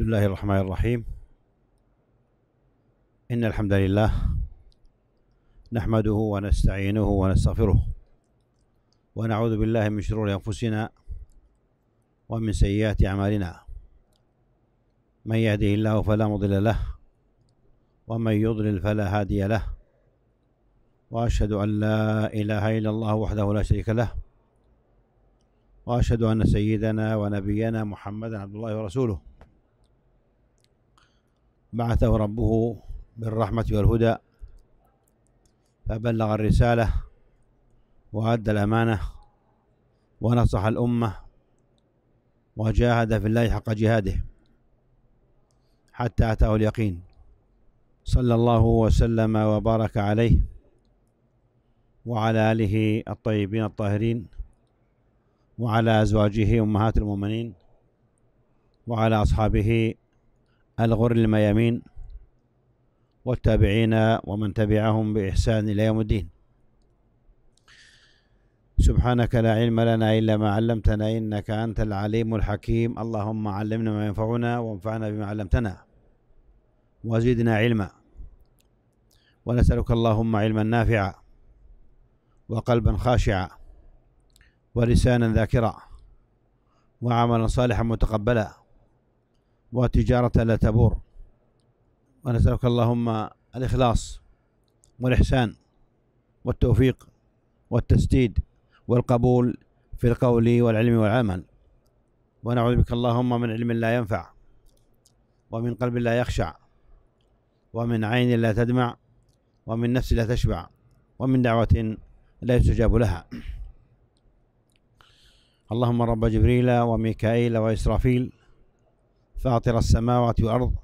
بسم الله الرحمن الرحيم إن الحمد لله نحمده ونستعينه ونستغفره ونعوذ بالله من شرور أنفسنا ومن سيئات أعمالنا من يهده الله فلا مضل له ومن يضلل فلا هادي له وأشهد أن لا إله إلا الله وحده لا شريك له وأشهد أن سيدنا ونبينا محمدا عبد الله ورسوله بعثه ربه بالرحمة والهدى فبلغ الرسالة وأدى الأمانة ونصح الأمة وجاهد في الله حق جهاده حتى أتاه اليقين صلى الله وسلم وبارك عليه وعلى آله الطيبين الطاهرين وعلى أزواجه أمهات المؤمنين وعلى أصحابه الغر الميامين والتابعين ومن تبعهم بإحسان إلى يوم الدين سبحانك لا علم لنا إلا ما علمتنا إنك أنت العليم الحكيم اللهم علمنا ما ينفعنا وانفعنا بما علمتنا وزدنا علما ونسألك اللهم علما نافعا وقلبا خاشعا ولسانا ذاكرا وعملا صالحا متقبلا وتجارة لا تبور ونسألك اللهم الإخلاص والإحسان والتوفيق والتسديد والقبول في القول والعلم والعمل ونعوذ بك اللهم من علم لا ينفع ومن قلب لا يخشع ومن عين لا تدمع ومن نفس لا تشبع ومن دعوة لا يستجاب لها اللهم رب جبريل وميكائيل وإسرافيل فاطر السماوات والأرض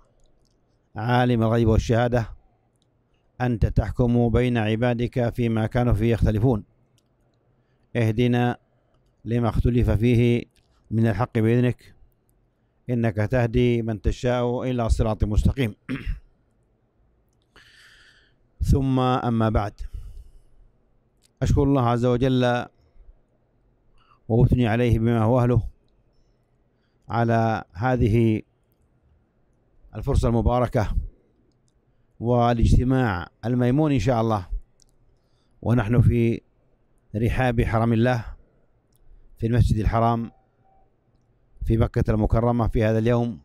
عالم الغيب والشهادة أنت تحكم بين عبادك فيما كانوا فيه يختلفون اهدنا لما اختلف فيه من الحق بإذنك إنك تهدي من تشاء إلى صراط مستقيم ثم أما بعد أشكر الله عز وجل وأثني عليه بما هو أهله على هذه الفرصة المباركة والاجتماع الميمون إن شاء الله ونحن في رحاب حرم الله في المسجد الحرام في مكة المكرمة في هذا اليوم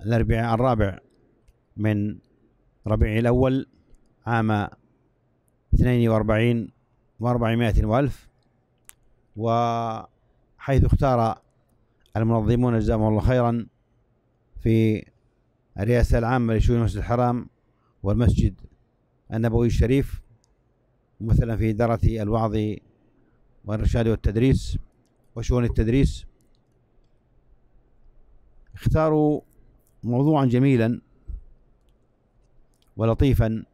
الأربعاء الرابع من ربيع الأول عام 42 و400 وألف وحيث اختار المنظمون جزاهم الله خيرا في الرئاسة العامة لشؤون المسجد الحرام والمسجد النبوي الشريف مثلا في إدارة الوعظ والإرشاد والتدريس وشؤون التدريس اختاروا موضوعا جميلا ولطيفا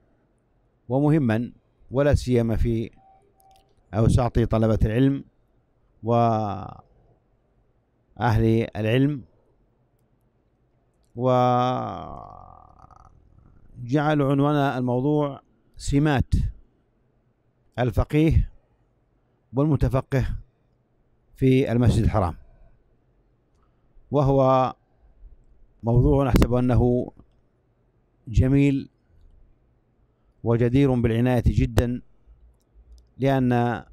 ومهما ولا سيما في أوساط طلبة العلم و أهل العلم وجعلوا عنوان الموضوع سمات الفقيه والمتفقه في المسجد الحرام وهو موضوع نحسب أنه جميل وجدير بالعناية جدا لأن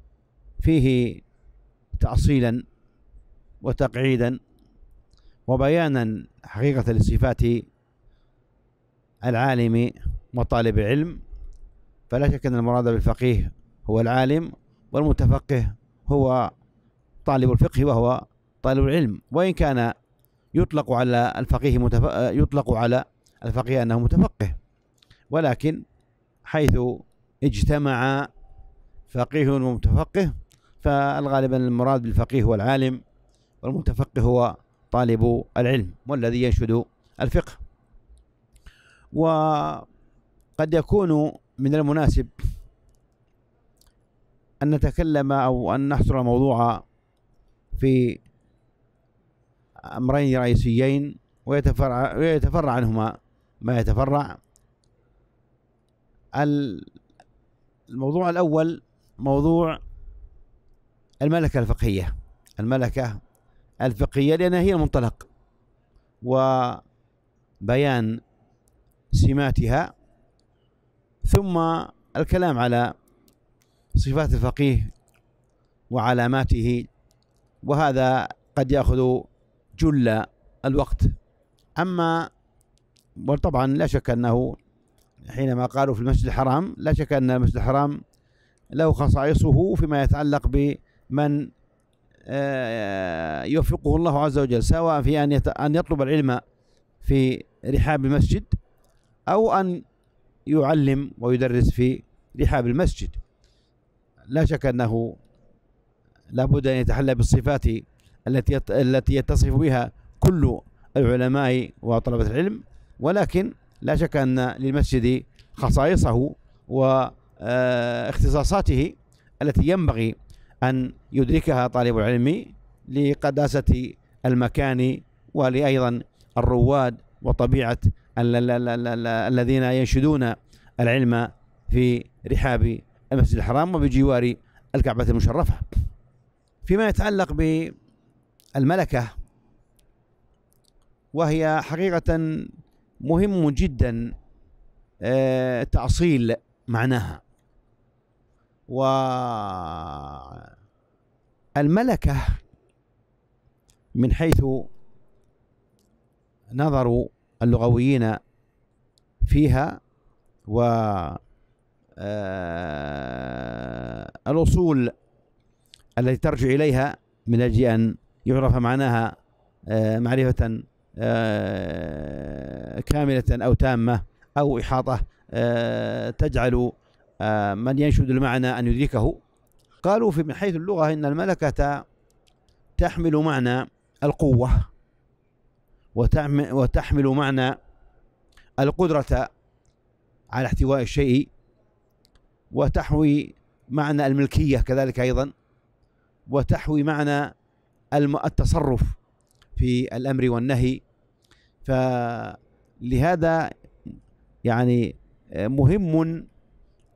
فيه تأصيلا وتقعيدا وبيانا حقيقة لصفات العالم وطالب العلم فلا شك أن المراد بالفقيه هو العالم والمتفقه هو طالب الفقه وهو طالب العلم وإن كان يطلق على الفقيه يطلق على الفقيه أنه متفقه ولكن حيث اجتمع فقيه ومتفقه فالغالب أن المراد بالفقيه هو العالم والمتفقه هو طالب العلم والذي ينشد الفقه وقد يكون من المناسب أن نتكلم أو أن نحصر الموضوع في أمرين رئيسيين ويتفرع, ويتفرع عنهما ما يتفرع الموضوع الأول موضوع الملكة الفقهية الملكة الفقهية لأنها هي المنطلق وبيان سماتها ثم الكلام على صفات الفقيه وعلاماته وهذا قد يأخذ جل الوقت أما وطبعا لا شك أنه حينما قالوا في المسجد الحرام لا شك أن المسجد الحرام له خصائصه فيما يتعلق بمن آه، يوفقه الله عز وجل سواء في أن أن يطلب العلم في رحاب المسجد أو أن يعلم ويدرس في رحاب المسجد لا شك أنه لابد أن يتحلى بالصفات التي التي يتصف بها كل العلماء وطلبة العلم ولكن لا شك أن للمسجد خصائصه واختصاصاته آه، التي ينبغي أن يدركها طالب العلم لقداسة المكان ولأيضا الرواد وطبيعة الذين ينشدون العلم في رحاب المسجد الحرام وبجوار الكعبة المشرفة فيما يتعلق بالملكة وهي حقيقة مهم جدا آه، تعصيل معناها و الملكة من حيث نظر اللغويين فيها و آه، الأصول التي ترجع إليها من أجل أن يعرف معناها آه، معرفة آه، كاملة أو تامة أو إحاطة تجعل آه، من ينشد المعنى أن يدركه قالوا في من حيث اللغة إن الملكة تحمل معنى القوة وتحمل معنى القدرة على احتواء الشيء وتحوي معنى الملكية كذلك أيضا وتحوي معنى التصرف في الأمر والنهي فلهذا يعني مهم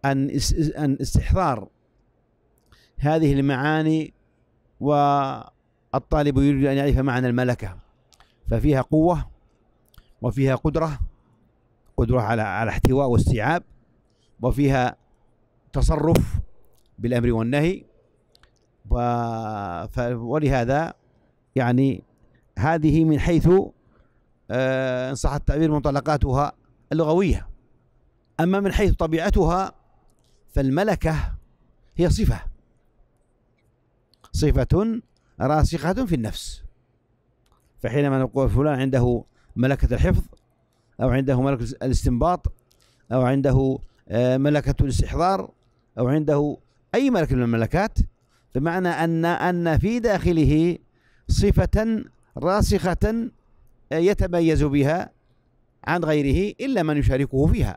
أن استحضار هذه المعاني والطالب يريد أن يعرف معنى الملكة ففيها قوة وفيها قدرة قدرة على على احتواء واستيعاب وفيها تصرف بالأمر والنهي ولهذا يعني هذه من حيث آه، إن صح التعبير منطلقاتها اللغوية أما من حيث طبيعتها فالملكة هي صفة صفة راسخة في النفس فحينما نقول فلان عنده ملكة الحفظ أو عنده ملكة الاستنباط أو عنده آه، ملكة الاستحضار أو عنده أي ملكة من الملكات بمعنى أن أن في داخله صفة راسخة آه، يتميز بها عن غيره إلا من يشاركه فيها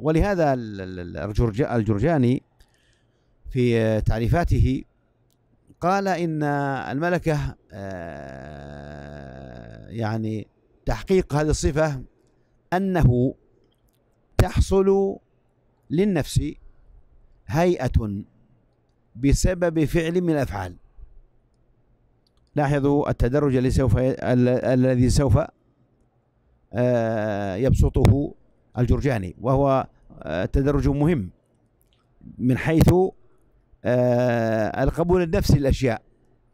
ولهذا الجرجاني في تعريفاته قال ان الملكه آه، يعني تحقيق هذه الصفه انه تحصل للنفس هيئه بسبب فعل من الافعال لاحظوا التدرج الذي سوف الذي سوف آه، يبسطه الجرجاني وهو آه، تدرج مهم من حيث آه، القبول النفسي للأشياء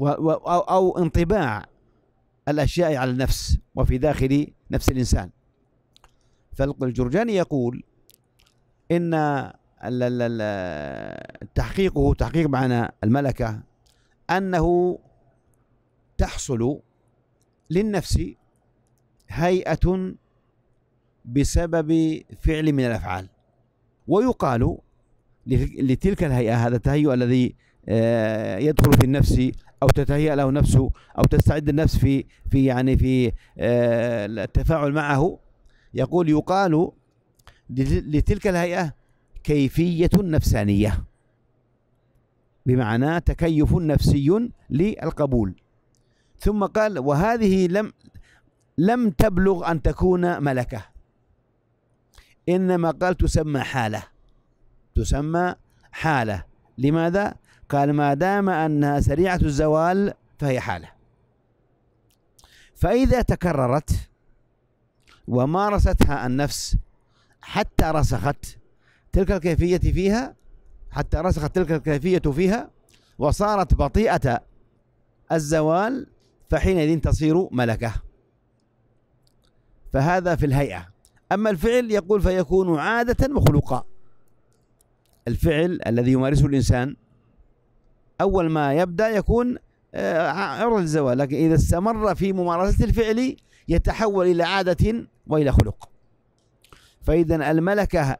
أو انطباع الأشياء على النفس وفي داخل نفس الإنسان فالجرجاني يقول إن تحقيقه تحقيق معنى الملكة أنه تحصل للنفس هيئة بسبب فعل من الأفعال ويقال لتلك الهيئة هذا التهيؤ الذي آه، يدخل في النفس أو تتهيأ له نفسه أو تستعد النفس في في يعني في آه، التفاعل معه يقول يقال لتلك الهيئة كيفية نفسانية بمعنى تكيف نفسي للقبول ثم قال وهذه لم لم تبلغ أن تكون ملكة إنما قال تسمى حالة تسمى حالة لماذا؟ قال ما دام أنها سريعة الزوال فهي حالة فإذا تكررت ومارستها النفس حتى رسخت تلك الكيفية فيها حتى رسخت تلك الكيفية فيها وصارت بطيئة الزوال فحينئذ تصير ملكه فهذا في الهيئة أما الفعل يقول فيكون عادة وخلقا الفعل الذي يمارسه الإنسان أول ما يبدأ يكون آه، عرض الزوال لكن إذا استمر في ممارسة الفعل يتحول إلى عادة وإلى خلق فإذا الملكة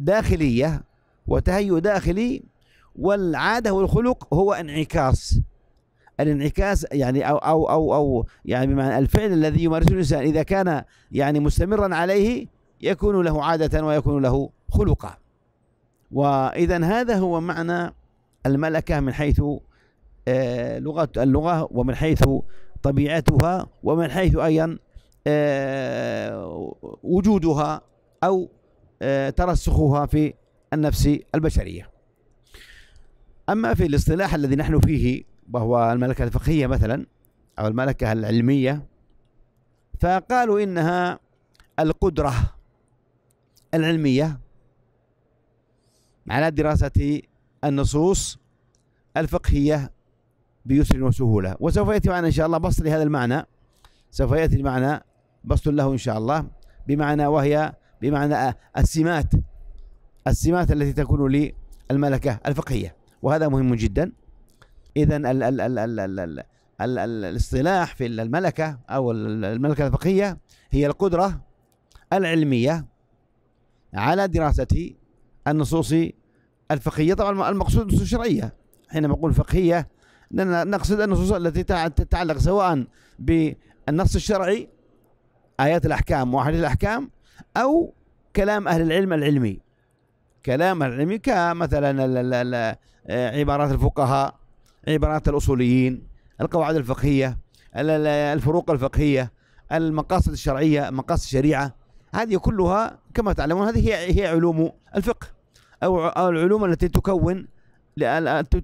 داخلية وتهيؤ داخلي والعادة والخلق هو انعكاس الانعكاس يعني أو أو أو أو يعني بمعنى الفعل الذي يمارسه الإنسان إذا كان يعني مستمرا عليه يكون له عادة ويكون له خلقا وإذا هذا هو معنى الملكة من حيث آه، لغة اللغة ومن حيث طبيعتها ومن حيث أيضا آه، وجودها أو آه، ترسخها في النفس البشرية أما في الاصطلاح الذي نحن فيه وهو الملكة الفقهية مثلا أو الملكة العلمية فقالوا إنها القدرة العلمية على دراسة النصوص الفقهية بيسر وسهولة وسوف يأتي معنا إن شاء الله بسط لهذا المعنى سوف يأتي المعنى بسط له إن شاء الله بمعنى وهي بمعنى السمات السمات التي تكون للملكة الفقهية وهذا مهم جدا اذا ال ال ال ال ال ال ال الاصطلاح في الملكه او الملكه الفقهيه هي القدره العلميه على دراسه النصوص الفقهيه طبعا المقصود النصوص الشرعيه حينما نقول فقهيه نقصد النصوص التي تتعلق سواء بالنص الشرعي ايات الاحكام واحاديث الاحكام او كلام اهل العلم العلمي كلام العلمي كمثلا عبارات الفقهاء عبارات الأصوليين القواعد الفقهية الفروق الفقهية المقاصد الشرعية مقاصد الشريعة هذه كلها كما تعلمون هذه هي هي علوم الفقه أو العلوم التي تكون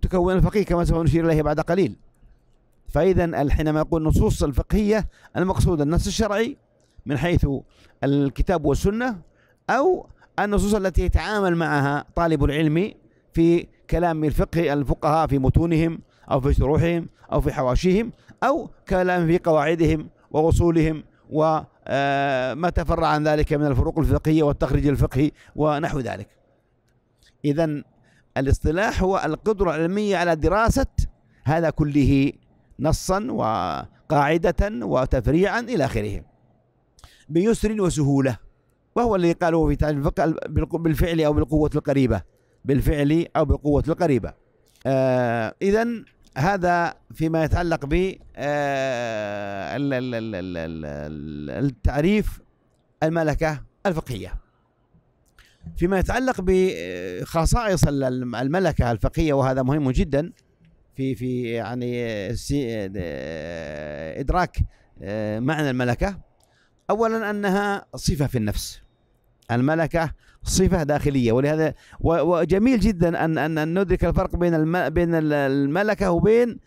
تكون الفقيه كما سوف نشير إليه بعد قليل فإذا حينما يقول النصوص الفقهية المقصود النص الشرعي من حيث الكتاب والسنة أو النصوص التي يتعامل معها طالب العلم في كلام الفقه الفقهاء في متونهم أو في شروحهم أو في حواشيهم أو كلام في قواعدهم واصولهم وما آه، تفرع عن ذلك من الفروق الفقهية والتخريج الفقهي ونحو ذلك إذا الاصطلاح هو القدرة العلمية على دراسة هذا كله نصا وقاعدة وتفريعا إلى آخره بيسر وسهولة وهو الذي قالوا في تعريف الفقه بالفعل أو بالقوة القريبة بالفعل أو بالقوة القريبة آه إذا هذا فيما يتعلق ب آه، التعريف الملكة الفقهية فيما يتعلق بخصائص آه، الملكة الفقهية وهذا مهم جدا في في يعني آه، إدراك معنى الملكة أولا أنها صفة في النفس الملكة صفه داخليه ولهذا وجميل جدا ان ان, ندرك الفرق بين بين الملكه وبين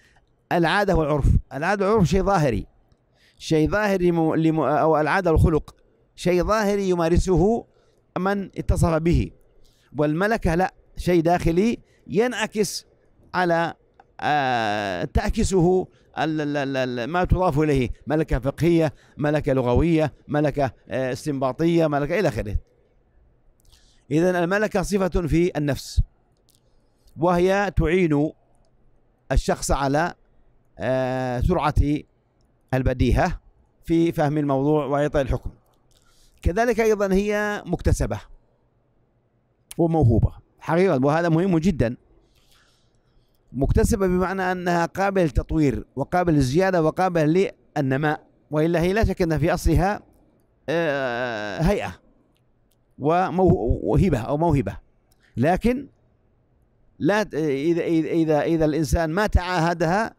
العاده والعرف، العاده والعرف شيء ظاهري شيء ظاهري او العاده والخلق شيء ظاهري يمارسه من اتصف به والملكه لا شيء داخلي ينعكس على آه، تعكسه ما تضاف اليه ملكه فقهيه، ملكه لغويه، ملكه آه، استنباطيه، ملكه الى اخره. إذا الملكة صفة في النفس وهي تعين الشخص على آه، سرعة البديهة في فهم الموضوع وإعطاء الحكم كذلك أيضا هي مكتسبة وموهوبة حقيقة وهذا مهم جدا مكتسبة بمعنى أنها قابل للتطوير وقابل للزيادة وقابل للنماء وإلا هي لا شك أن في أصلها آه، هيئة وهبه او موهبه لكن لا اذا اذا اذا, إذا الانسان ما تعاهدها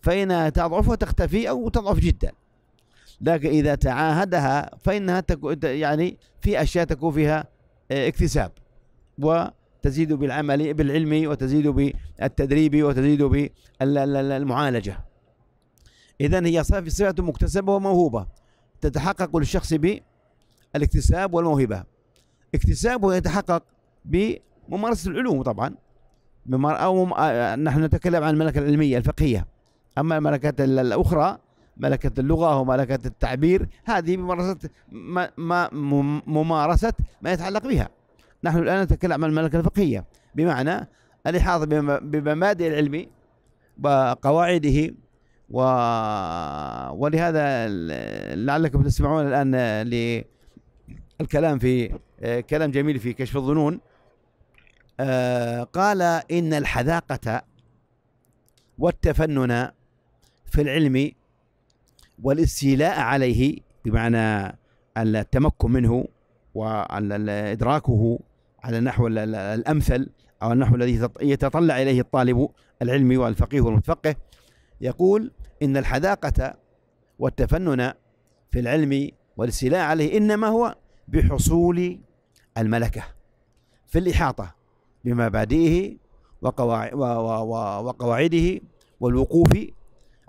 فانها تضعف وتختفي او تضعف جدا لكن اذا تعاهدها فانها يعني في اشياء تكون فيها آه، اكتساب وتزيد بالعمل بالعلم وتزيد بالتدريب وتزيد بالمعالجه اذا هي صفه مكتسبه وموهوبه تتحقق للشخص بالاكتساب والموهبه اكتسابه يتحقق بممارسه العلوم طبعا او آه، آه، نحن نتكلم عن الملكه العلميه الفقهيه اما الملكات الاخرى ملكة اللغة وملكة التعبير هذه ممارسة ما, ما ممارسة ما يتعلق بها نحن الآن نتكلم عن الملكة الفقهية بمعنى الإحاطة بمبادئ العلم وقواعده و... ولهذا لعلكم تسمعون الآن ل الكلام في آه، كلام جميل في كشف الظنون آه، قال إن الحذاقة والتفنن في العلم والاستيلاء عليه بمعنى التمكن منه وإدراكه على النحو الأمثل أو النحو الذي يتطلع إليه الطالب العلمي والفقيه والمتفقه يقول إن الحذاقة والتفنن في العلم والاستيلاء عليه إنما هو بحصول الملكة في الإحاطة بمبادئه وقواعده والوقوف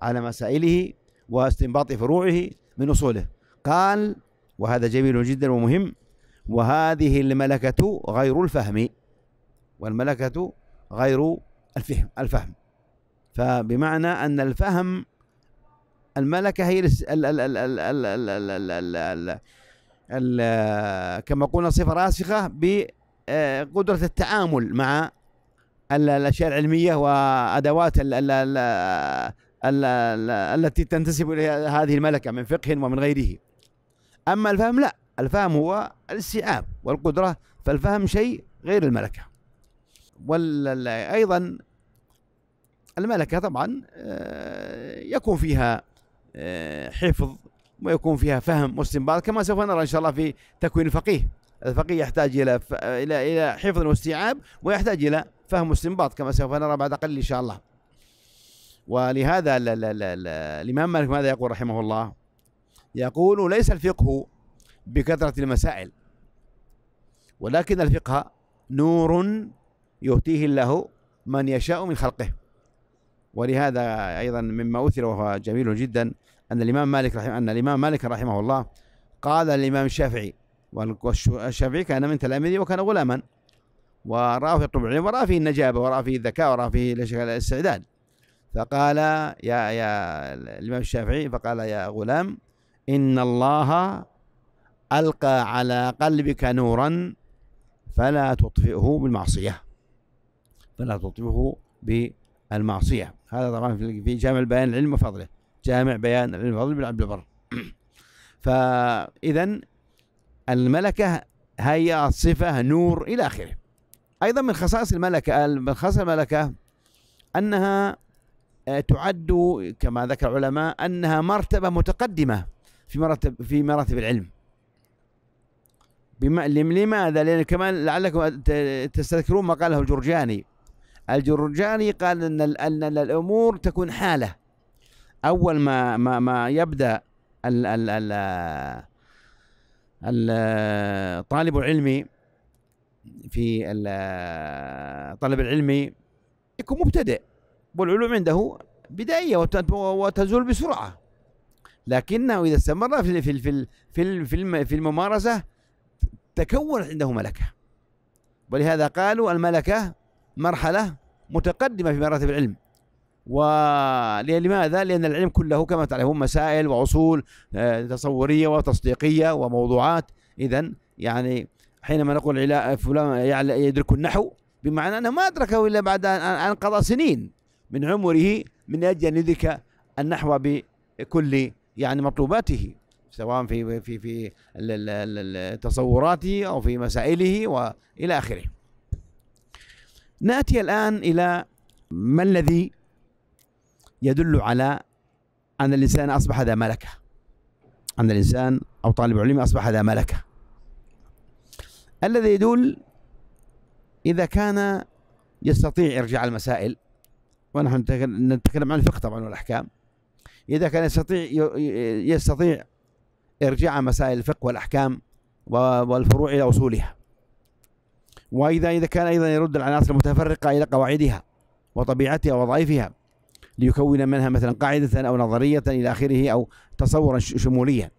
على مسائله واستنباط فروعه من أصوله قال وهذا جميل جدا ومهم وهذه الملكة غير الفهم والملكة غير الفهم الفهم فبمعنى أن الفهم الملكة هي كما قلنا صفه راسخه بقدره آه، التعامل مع الاشياء العلميه وادوات الـ الـ الـ الـ الـ التي تنتسب الى هذه الملكه من فقه ومن غيره. اما الفهم لا، الفهم هو الاستيعاب والقدره فالفهم شيء غير الملكه. وايضا الملكه طبعا آه، يكون فيها آه، حفظ ويكون فيها فهم واستنباط كما سوف نرى ان شاء الله في تكوين الفقيه الفقيه يحتاج الى ف... الى الى حفظ واستيعاب ويحتاج الى فهم واستنباط كما سوف نرى بعد قليل ان شاء الله ولهذا ل... ل... ل... ل... الامام مالك ماذا يقول رحمه الله يقول ليس الفقه بكثره المسائل ولكن الفقه نور يؤتيه الله من يشاء من خلقه ولهذا ايضا مما اثر وهو جميل جدا أن الإمام مالك رحمه أن الإمام مالك رحمه الله قال للإمام الشافعي والشافعي كان من تلاميذه وكان غلاما وراه في الطبع وراه فيه النجابة وراه فيه الذكاء وراه فيه الاستعداد فقال يا يا الإمام الشافعي فقال يا غلام إن الله ألقى على قلبك نورا فلا تطفئه بالمعصية فلا تطفئه بالمعصية هذا طبعا في جامع البيان العلم وفضله جامع بيان الفضل بن عبد البر فإذا الملكة هي صفة نور إلى آخره أيضا من خصائص الملكة من خصائص الملكة أنها آه، تعد كما ذكر العلماء أنها مرتبة متقدمة في مراتب في مراتب العلم بما لماذا؟ لأن كمان لعلكم تستذكرون ما قاله الجرجاني الجرجاني قال أن أن الأمور تكون حالة اول ما ما, ما يبدا ال ال ال الطالب العلمي في الطالب العلمي يكون مبتدئ والعلوم عنده بدائيه وتزول بسرعه لكنه اذا استمر في في في في, في الممارسه تكونت عنده ملكه ولهذا قالوا الملكه مرحله متقدمه في مراتب العلم ولماذا؟ لأن العلم كله كما تعلمون مسائل وأصول آه، تصورية وتصديقية وموضوعات إذا يعني حينما نقول فلان يعني يدرك النحو بمعنى أنه ما أدركه إلا بعد أن أنقضى سنين من عمره من أجل أن يدرك النحو بكل يعني مطلوباته سواء في في في تصوراته أو في مسائله وإلى آخره نأتي الآن إلى ما الذي يدل على أن الإنسان أصبح ذا ملكة أن الإنسان أو طالب العلم أصبح ذا ملكة الذي يدل إذا كان يستطيع إرجاع المسائل ونحن نتكلم عن الفقه طبعا والأحكام إذا كان يستطيع يستطيع إرجاع مسائل الفقه والأحكام والفروع إلى أصولها وإذا إذا كان أيضا يرد العناصر المتفرقة إلى قواعدها وطبيعتها ووظائفها ليكون منها مثلا قاعدة أو نظرية إلى آخره أو تصورا شموليا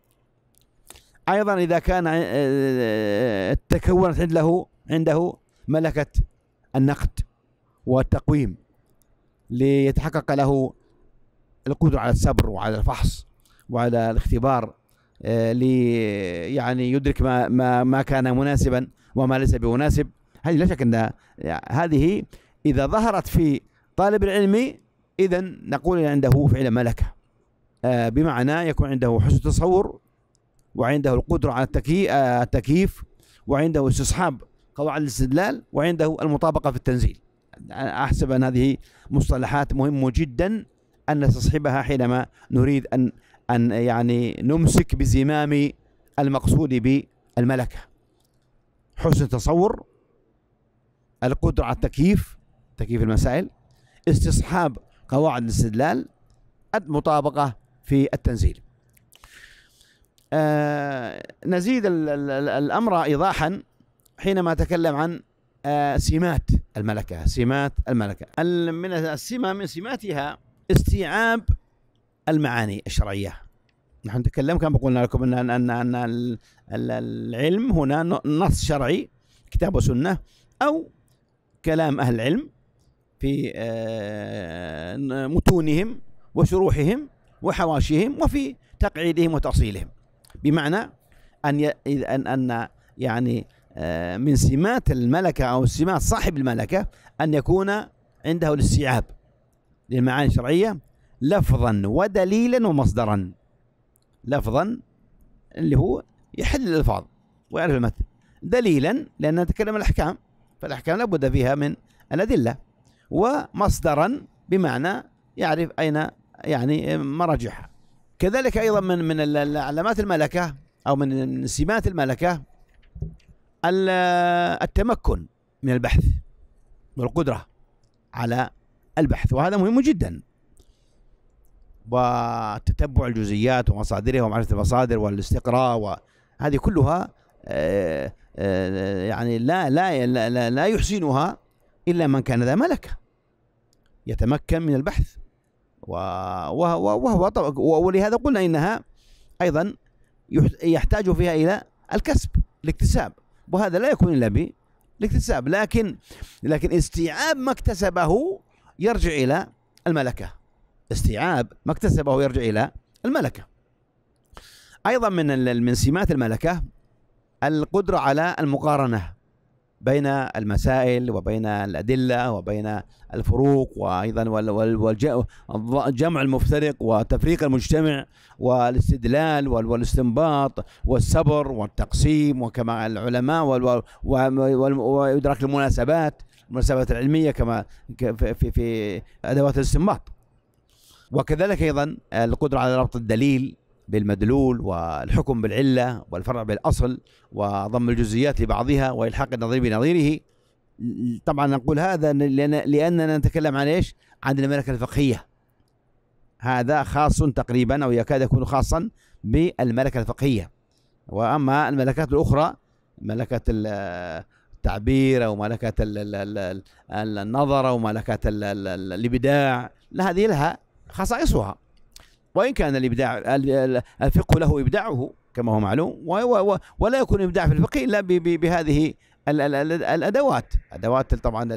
أيضا إذا كان آه، آه، آه، تكونت عنده عنده ملكة النقد والتقويم ليتحقق له القدرة على الصبر وعلى الفحص وعلى الاختبار لي يعني يدرك ما ما ما كان مناسبا وما ليس بمناسب هذه لا شك ان هذه اذا ظهرت في طالب العلم إذا نقول عنده فعل ملكة آه، بمعنى يكون عنده حسن تصور وعنده القدرة على آه، التكييف وعنده استصحاب قواعد الاستدلال وعنده المطابقة في التنزيل أحسب أن هذه مصطلحات مهمة جدا أن نستصحبها حينما نريد أن أن يعني نمسك بزمام المقصود بالملكة حسن التصور القدرة على التكييف تكييف المسائل استصحاب قواعد الاستدلال المطابقة في التنزيل آه نزيد الـ الـ الأمر إيضاحا حينما تكلم عن آه سمات الملكة سمات الملكة من السمة من سماتها استيعاب المعاني الشرعية نحن نتكلم كما قلنا لكم أن أن أن العلم هنا نص شرعي كتاب وسنة أو كلام أهل العلم في آه، متونهم وشروحهم وحواشيهم وفي تقعيدهم وتأصيلهم بمعنى أن أن أن يعني آه، من سمات الملكة أو سمات صاحب الملكة أن يكون عنده الاستيعاب للمعاني الشرعية لفظا ودليلا ومصدرا لفظا اللي هو يحل الألفاظ ويعرف المتن دليلا لأن نتكلم الأحكام فالأحكام لابد فيها من الأدلة ومصدرا بمعنى يعرف أين يعني مراجعها كذلك أيضا من من علامات الملكة أو من سمات الملكة التمكن من البحث والقدرة على البحث وهذا مهم جدا وتتبع الجزئيات ومصادرها ومعرفة المصادر والاستقراء وهذه كلها آه، آه، يعني لا لا لا, لا يحسنها إلا من كان ذا ملكة يتمكن من البحث وهو طبعا ولهذا قلنا إنها أيضا يحتاج فيها إلى الكسب الاكتساب وهذا لا يكون إلا بالاكتساب لكن لكن استيعاب ما اكتسبه يرجع إلى الملكة استيعاب ما اكتسبه يرجع إلى الملكة أيضا من من سمات الملكة القدرة على المقارنة بين المسائل وبين الأدلة وبين الفروق وأيضا والجمع المفترق وتفريق المجتمع والاستدلال والاستنباط والصبر والتقسيم وكما العلماء وإدراك المناسبات المناسبات العلمية كما في, في أدوات الاستنباط وكذلك أيضا القدرة على ربط الدليل بالمدلول والحكم بالعلة والفرع بالأصل وضم الجزئيات لبعضها وإلحاق النظير بنظيره طبعا نقول هذا لأننا نتكلم عن إيش عن الملكة الفقهية هذا خاص تقريبا أو يكاد يكون خاصا بالملكة الفقهية وأما الملكات الأخرى ملكة التعبير أو ملكة النظر أو ملكة الابداع هذه لها خصائصها وإن كان الإبداع الفقه له إبداعه كما هو معلوم ولا يكون إبداع في الفقه إلا بهذه الادوات ادوات طبعا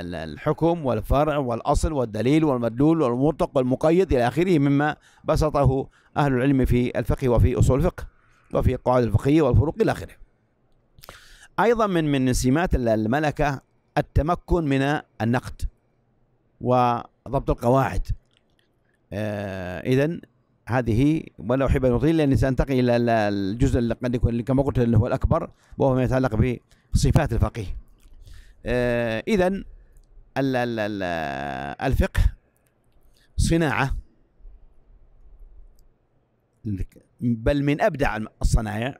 الحكم والفرع والاصل والدليل والمدلول والمطلق والمقيد الى اخره مما بسطه اهل العلم في الفقه وفي اصول الفقه وفي القواعد الفقهيه والفروق الى اخره. ايضا من من سمات الملكه التمكن من النقد وضبط القواعد آه، اذا هذه ولا احب ان اطيل لاني سانتقل الى الجزء اللي قد يكون كما قلت هو الاكبر وهو ما يتعلق بصفات الفقيه. آه، اذا الفقه صناعه بل من ابدع الصنايع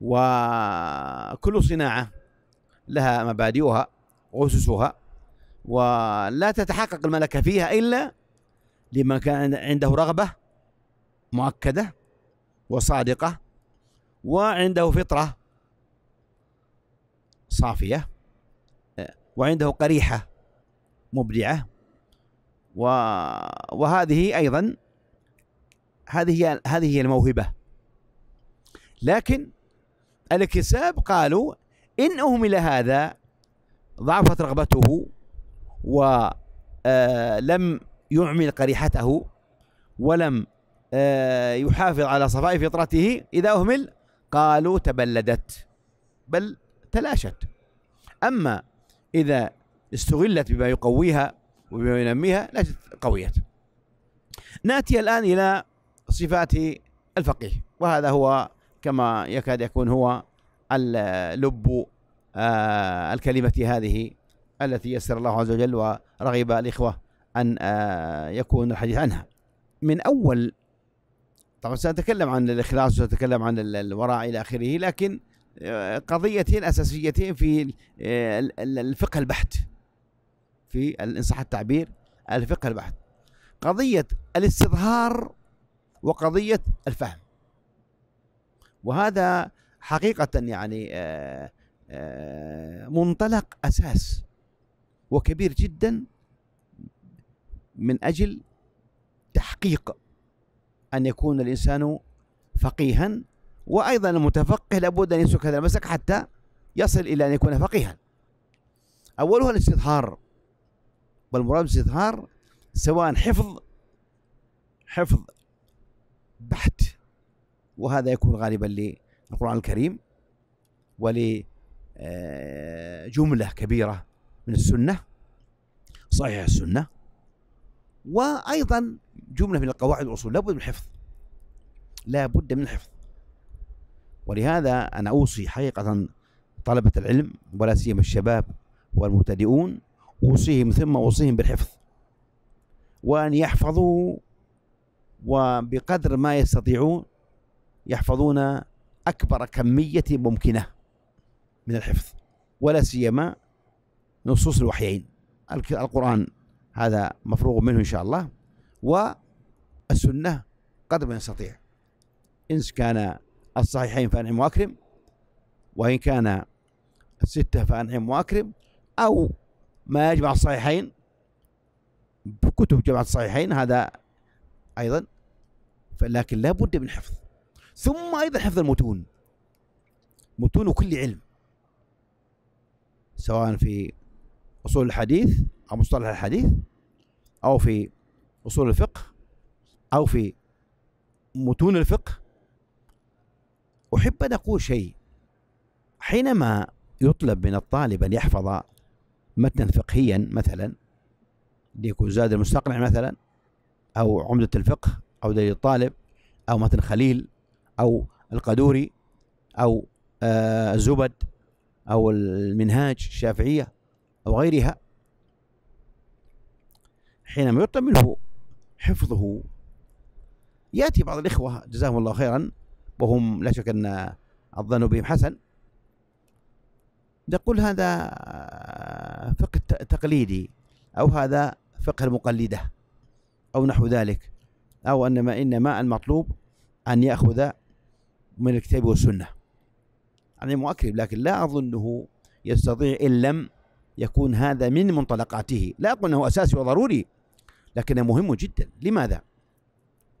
وكل صناعه لها مبادئها واسسها ولا تتحقق الملكه فيها الا لمن كان عنده رغبة مؤكدة وصادقة وعنده فطرة صافية وعنده قريحة مبدعة وهذه أيضا هذه هي هذه هي الموهبة لكن الكساب قالوا إن أهمل هذا ضعفت رغبته ولم آه، يعمل قريحته ولم آه، يحافظ على صفاء فطرته إذا أهمل قالوا تبلدت بل تلاشت أما إذا استغلت بما يقويها وبما ينميها لا قويت ناتي الآن إلى صفات الفقيه وهذا هو كما يكاد يكون هو لب آه، الكلمة هذه التي يسر الله عز وجل ورغب الإخوة أن آه، يكون الحديث عنها من أول طبعا سأتكلم عن الإخلاص وسأتكلم عن الوراء إلى آخره لكن آه، قضيتين أساسيتين في آه، الفقه البحت في إن صح التعبير الفقه البحت قضية الاستظهار وقضية الفهم وهذا حقيقة يعني منطلق أساس وكبير جدا من اجل تحقيق ان يكون الانسان فقيها وايضا المتفقه لابد ان يسلك هذا المسلك حتى يصل الى ان يكون فقيها اولها الاستظهار والمراد بالاستظهار سواء حفظ حفظ بحت وهذا يكون غالبا للقرآن الكريم ولجملة آه، كبيرة من السنة صحيح السنة وايضا جمله من القواعد والاصول لابد من الحفظ لابد من الحفظ ولهذا انا اوصي حقيقه طلبه العلم ولا سيما الشباب والمبتدئون اوصيهم ثم اوصيهم بالحفظ وان يحفظوا وبقدر ما يستطيعون يحفظون اكبر كميه ممكنه من الحفظ ولا سيما نصوص الوحيين القرآن هذا مفروغ منه إن شاء الله والسنة قدر ما يستطيع إن كان الصحيحين فأنعم وأكرم وإن كان الستة فأنعم وأكرم أو ما يجمع الصحيحين كتب جمع الصحيحين هذا أيضا لكن لا بد من حفظ ثم أيضا حفظ المتون متون كل علم سواء في أصول الحديث أو مصطلح الحديث أو في أصول الفقه أو في متون الفقه أحب أن أقول شيء حينما يطلب من الطالب أن يحفظ متنا فقهيا مثلا ليكون زاد المستقنع مثلا أو عمدة الفقه أو دليل الطالب أو متن خليل أو القدوري أو آه، الزبد أو المنهاج الشافعية أو غيرها حينما يطلب منه حفظه ياتي بعض الاخوه جزاهم الله خيرا وهم لا شك ان الظن بهم حسن نقول هذا فقه تقليدي او هذا فقه المقلده او نحو ذلك او انما انما المطلوب ان ياخذ من الكتاب والسنه يعني مؤكد لكن لا اظنه يستطيع ان لم يكون هذا من منطلقاته لا اقول انه اساسي وضروري لكنها مهم جدا لماذا؟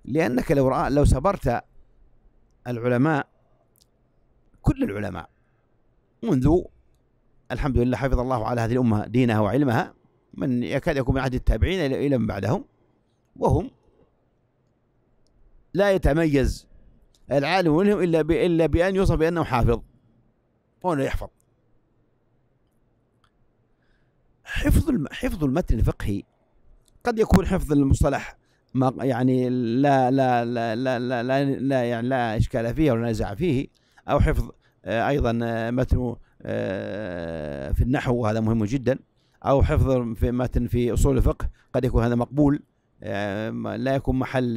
لأنك لو رأى لو سبرت العلماء كل العلماء منذ الحمد لله حفظ الله على هذه الأمة دينها وعلمها من يكاد يكون من عهد التابعين إلى من بعدهم وهم لا يتميز العالم منهم إلا إلا بأن يوصف بأنه حافظ وأنه يحفظ حفظ حفظ المتن الفقهي قد يكون حفظ المصطلح ما يعني لا لا لا لا لا, لا, يعني لا اشكال فيه ولا نزاع فيه او حفظ آه، ايضا آه، متن آه، في النحو وهذا مهم جدا او حفظ في متن في اصول الفقه قد يكون هذا مقبول لا يكون محل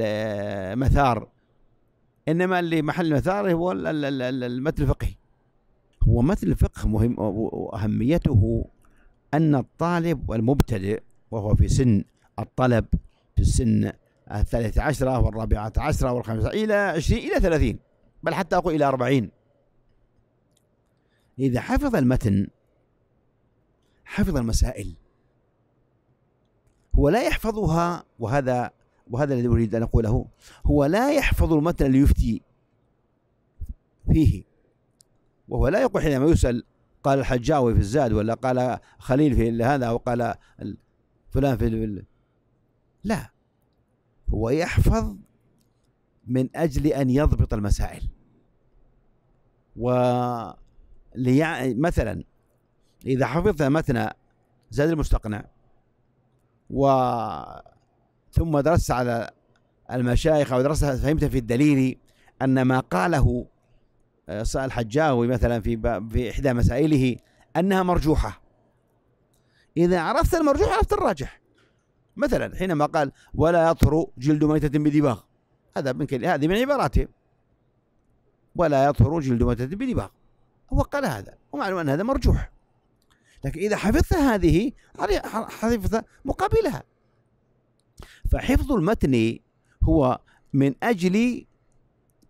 مثار انما اللي محل المثار هو المتن الفقهي هو متن الفقه مهم واهميته ان الطالب والمبتدئ وهو في سن الطلب في السن الثالثة عشرة والرابعة عشرة والخامسة إلى عشرين إلى ثلاثين بل حتى أقول إلى أربعين إذا حفظ المتن حفظ المسائل هو لا يحفظها وهذا وهذا الذي أريد أن أقوله هو لا يحفظ المتن ليفتي فيه وهو لا يقول حينما يسأل قال الحجاوي في الزاد ولا قال خليل في هذا أو قال فلان في لا هو يحفظ من أجل أن يضبط المسائل و مثلا إذا حفظت متن زاد المستقنع و ثم درست على المشايخ أو درست فهمت في الدليل أن ما قاله آه، الحجاوي مثلا في في إحدى مسائله أنها مرجوحة إذا عرفت المرجوح عرفت الراجح مثلا حينما قال ولا يطهر جلد ميتة بدباغ هذا من كل هذه من عباراته ولا يطهر جلد ميتة بدباغ هو قال هذا ومعلوم أن هذا مرجوح لكن إذا حفظت هذه حفظت مقابلها فحفظ المتن هو من أجل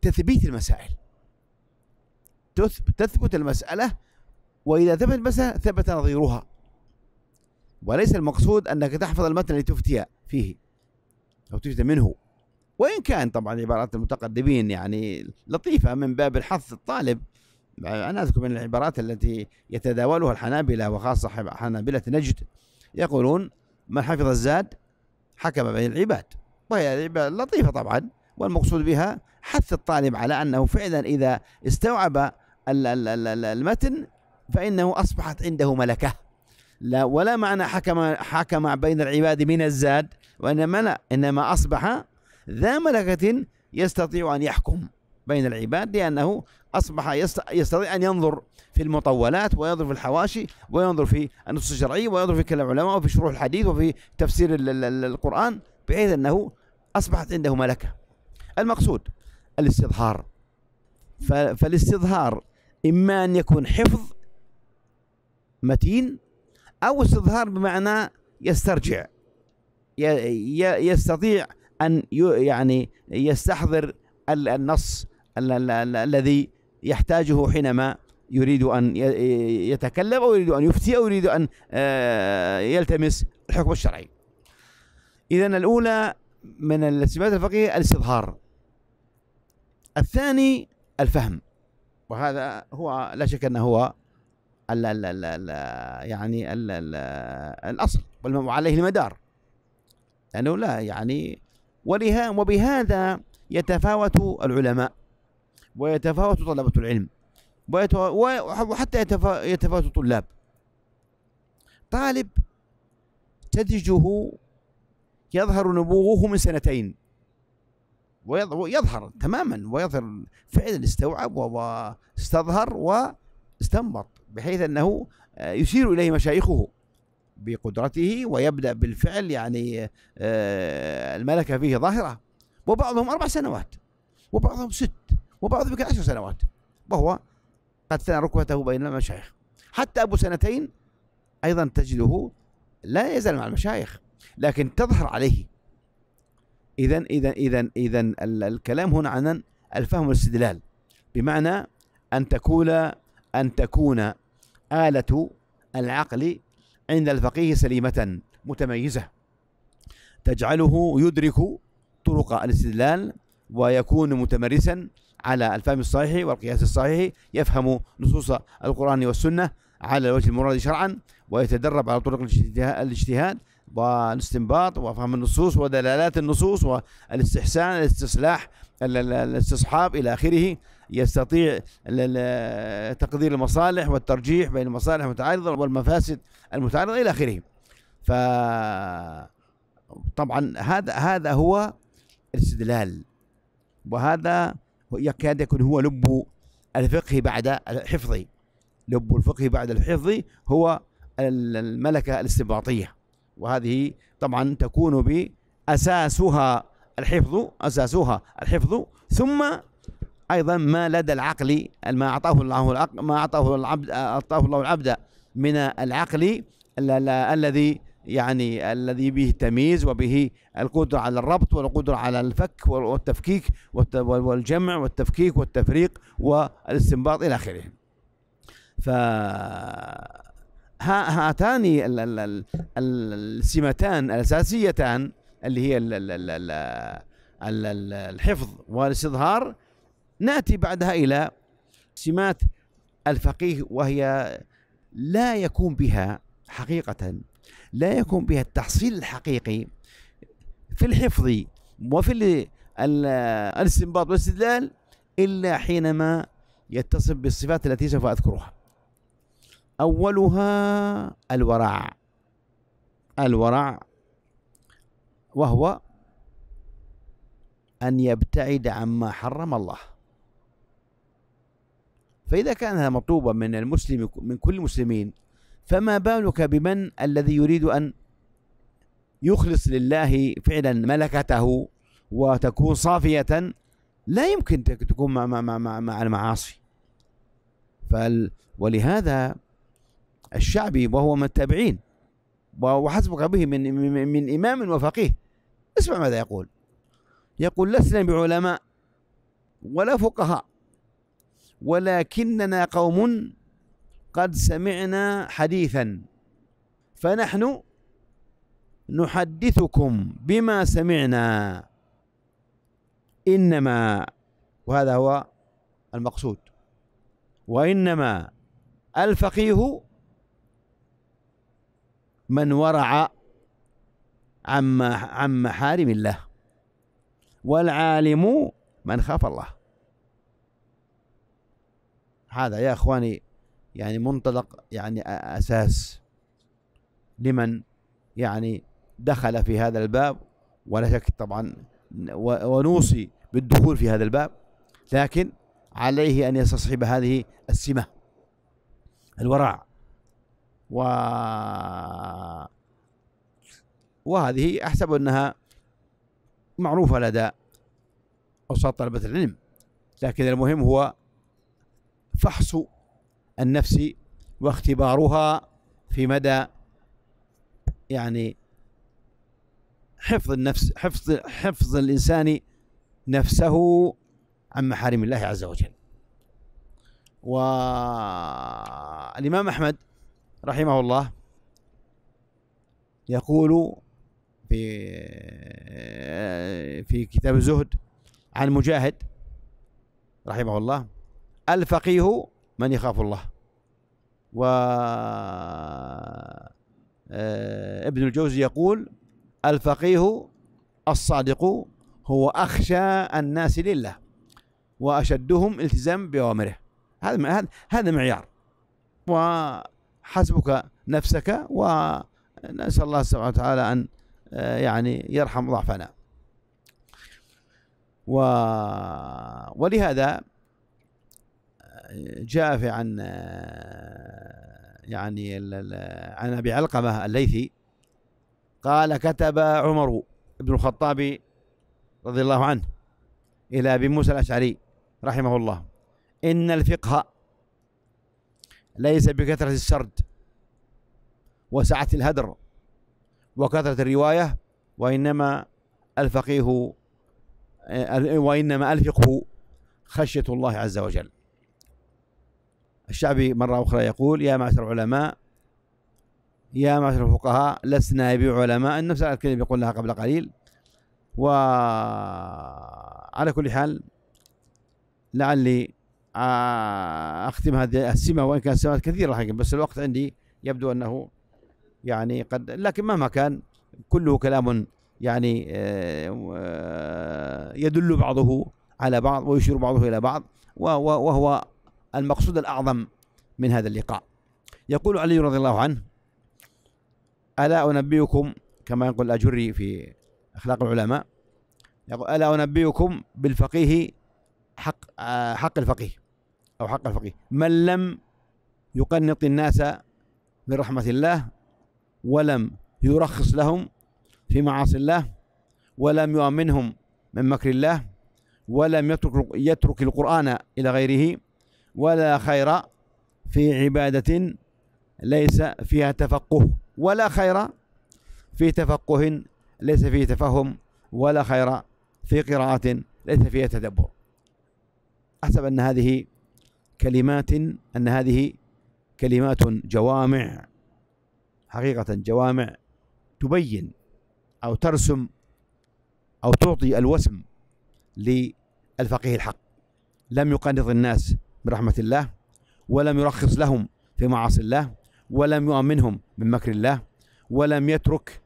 تثبيت المسائل تثبت المسألة وإذا ثبت المسألة ثبت نظيرها وليس المقصود أنك تحفظ المتن اللي تفتي فيه أو تفتي منه وإن كان طبعا عبارات المتقدمين يعني لطيفة من باب الحث الطالب أنا أذكر من العبارات التي يتداولها الحنابلة وخاصة حنابلة نجد يقولون من حفظ الزاد حكم بين العباد وهي لطيفة طبعا والمقصود بها حث الطالب على أنه فعلا إذا استوعب المتن فإنه أصبحت عنده ملكة لا ولا معنى حكم حكم بين العباد من الزاد وإنما لا إنما أصبح ذا ملكة يستطيع أن يحكم بين العباد لأنه أصبح يستطيع أن ينظر في المطولات وينظر في الحواشي وينظر في النصوص الشرعية وينظر في كلام العلماء وفي شروح الحديث وفي تفسير القرآن بحيث أنه أصبحت عنده ملكة المقصود الاستظهار فالاستظهار إما أن يكون حفظ متين أو استظهار بمعنى يسترجع يستطيع أن يعني يستحضر النص الذي يحتاجه حينما يريد أن يتكلم أو يريد أن يفتي أو يريد أن آه، يلتمس الحكم الشرعي إذا الأولى من السمات الفقهية الاستظهار الثاني الفهم وهذا هو لا شك أنه هو الـ الـ الـ الـ يعني الـ الـ الاصل وعليه المدار لانه لا يعني وله وبهذا يتفاوت العلماء ويتفاوت طلبة العلم وحتى يتفاوت الطلاب طالب تدجه يظهر نبوغه من سنتين ويظهر تماما ويظهر فعلا استوعب واستظهر واستنبط بحيث أنه آه، يشير إليه مشايخه بقدرته ويبدأ بالفعل يعني آه، الملكة فيه ظاهرة وبعضهم أربع سنوات وبعضهم ست وبعضهم يمكن عشر سنوات وهو قد ثنى ركبته بين المشايخ حتى أبو سنتين أيضا تجده لا يزال مع المشايخ لكن تظهر عليه إذا إذا إذا إذا الكلام هنا عن الفهم والاستدلال بمعنى أن تكون أن تكون آلة العقل عند الفقيه سليمة متميزة تجعله يدرك طرق الاستدلال ويكون متمرسا على الفهم الصحيح والقياس الصحيح يفهم نصوص القرآن والسنة على الوجه المراد شرعا ويتدرب على طرق الاجتهاد والاستنباط وفهم النصوص ودلالات النصوص والاستحسان الاستصلاح الاستصحاب إلى آخره يستطيع تقدير المصالح والترجيح بين المصالح المتعارضة والمفاسد المتعارضة إلى آخره ف طبعا هذا هذا هو الاستدلال وهذا يكاد يكون هو لب الفقه بعد الحفظ لب الفقه بعد الحفظ هو الملكة الاستنباطية وهذه طبعا تكون بأساسها الحفظ أساسها الحفظ ثم ايضا ما لدى العقل ما اعطاه الله ما اعطاه العبد اعطاه الله العبد من العقل الذي يعني الذي به التمييز وبه القدرة على الربط والقدرة على الفك والتفكيك والجمع والتفكيك والتفريق والاستنباط إلى آخره ف هاتان السمتان الأساسيتان اللي هي الحفظ والاستظهار ناتي بعدها الى سمات الفقيه وهي لا يكون بها حقيقه لا يكون بها التحصيل الحقيقي في الحفظ وفي الاستنباط والاستدلال الا حينما يتصف بالصفات التي سوف اذكرها اولها الورع الورع وهو ان يبتعد عما حرم الله فإذا هذا مطلوبة من المسلم من كل المسلمين فما بالك بمن الذي يريد أن يخلص لله فعلا ملكته وتكون صافية لا يمكن تكون مع, مع, مع, مع المعاصي فال ولهذا الشعبي وهو من التابعين وحسبك به من, من إمام وفقيه اسمع ماذا يقول يقول لسنا بعلماء ولا فقهاء ولكننا قوم قد سمعنا حديثا فنحن نحدثكم بما سمعنا إنما وهذا هو المقصود وإنما الفقيه من ورع عن محارم الله والعالم من خاف الله هذا يا اخواني يعني منطلق يعني اساس لمن يعني دخل في هذا الباب ولا شك طبعا ونوصي بالدخول في هذا الباب لكن عليه ان يستصحب هذه السمه الورع و وهذه احسب انها معروفه لدى اوساط طلبه العلم لكن المهم هو فحص النفس واختبارها في مدى يعني حفظ النفس حفظ حفظ الانسان نفسه عن محارم الله عز وجل. والامام احمد رحمه الله يقول في في كتاب الزهد عن مجاهد رحمه الله الفقيه من يخاف الله و آه، ابن الجوزي يقول الفقيه الصادق هو أخشى الناس لله وأشدهم التزاما بأوامره هذا هذا معيار وحسبك نفسك ونسأل الله سبحانه وتعالى أن آه، يعني يرحم ضعفنا و ولهذا جاء في عن آه، يعني عن ابي علقمه الليثي قال كتب عمر بن الخطاب رضي الله عنه الى ابي موسى الاشعري رحمه الله ان الفقه ليس بكثره السرد وسعه الهدر وكثره الروايه وانما الفقيه آه، وانما الفقه خشيه الله عز وجل الشعبي مرة أخرى يقول يا معشر العلماء يا معشر الفقهاء لسنا يبيع علماء نفس الكلمة قلناها قبل قليل وعلى كل حال لعلي أختم هذه السمة وإن كانت سمات كثيرة حقيقة بس الوقت عندي يبدو أنه يعني قد لكن مهما كان كله كلام يعني يدل بعضه على بعض ويشير بعضه إلى بعض وهو المقصود الأعظم من هذا اللقاء يقول علي رضي الله عنه ألا أنبئكم كما يقول الأجري في أخلاق العلماء يقول ألا أنبئكم بالفقيه حق حق الفقيه أو حق الفقيه من لم يقنط الناس من رحمة الله ولم يرخص لهم في معاصي الله ولم يؤمنهم من مكر الله ولم يترك يترك القرآن إلى غيره ولا خير في عبادة ليس فيها تفقه ولا خير في تفقه ليس فيه تفهم ولا خير في قراءة ليس فيها تدبر أحسب أن هذه كلمات أن هذه كلمات جوامع حقيقة جوامع تبين أو ترسم أو تعطي الوسم للفقيه الحق لم يقنط الناس برحمة الله ولم يرخص لهم في معاصي الله ولم يؤمنهم من مكر الله ولم يترك